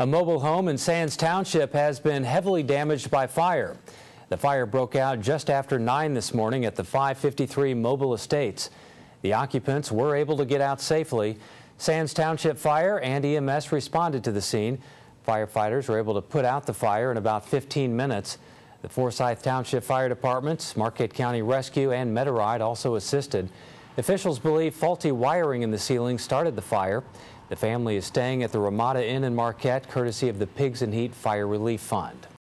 A mobile home in Sands Township has been heavily damaged by fire. The fire broke out just after 9 this morning at the 553 Mobile Estates. The occupants were able to get out safely. Sands Township Fire and EMS responded to the scene. Firefighters were able to put out the fire in about 15 minutes. The Forsyth Township Fire Departments, Marquette County Rescue, and Meteorite also assisted. Officials believe faulty wiring in the ceiling started the fire. The family is staying at the Ramada Inn in Marquette, courtesy of the Pigs in Heat Fire Relief Fund.